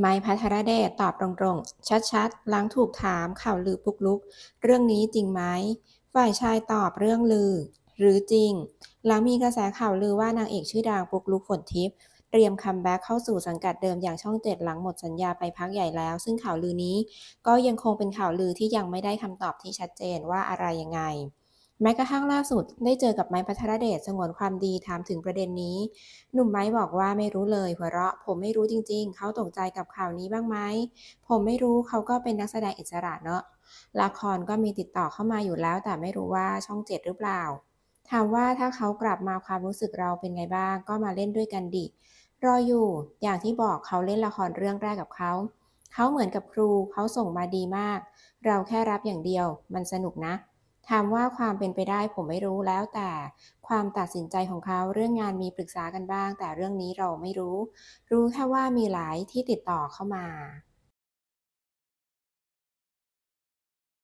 ไม้พัทรเดชตอบตรงๆ ชัดๆ หลังถูกถามข่าวลือปุกลุกเรื่องนี้จริงไหมฝ่ายชายตอบเรื่องลือ หรือจริงหลังมีกระแสข่าวลือว่านางเอกชื่อดังปุกลุกฝนทิพย์เตรียมคัมแบ็กเข้าสู่สังกัดเดิม อย่างช่องเจ็ดหลังหมดสัญญาไปพักใหญ่แล้วซึ่งข่าวลือนี้ก็ยังคงเป็นข่าวลือที่ยังไม่ได้คำตอบที่ชัดเจนว่าอะไรยังไงแม้กระทั่งล่าสุดได้เจอกับไม้พัทรเดชสงวนความดีถามถึงประเด็นนี้ หนุ่มไม้บอกว่าไม่รู้เลยหัวเราะผมไม่รู้จริง ๆเขาตกใจกับข่าวนี้บ้างไหมผมไม่รู้เขาก็เป็นนักแสดงอิสระเนอะละครก็มีติดต่อเข้ามาอยู่แล้วแต่ไม่รู้ว่าช่องเจ็ดหรือเปล่า ถามว่าถ้าเขากลับมาความรู้สึกเราเป็นไงบ้างก็มาเล่นด้วยกันดิ รออยู่อย่างที่บอกเขาเล่นละครเรื่องแรกกับเขา เขาเหมือนกับครูเขาส่งมาดีมาก เราแค่รับอย่างเดียวมันสนุกนะถามว่าความเป็นไปได้ผมไม่รู้แล้วแต่ความตัดสินใจของเขาเรื่องงานมีปรึกษากันบ้าง แต่เรื่องนี้เราไม่รู้ รู้แค่ว่ามีหลายที่ติดต่อเข้ามา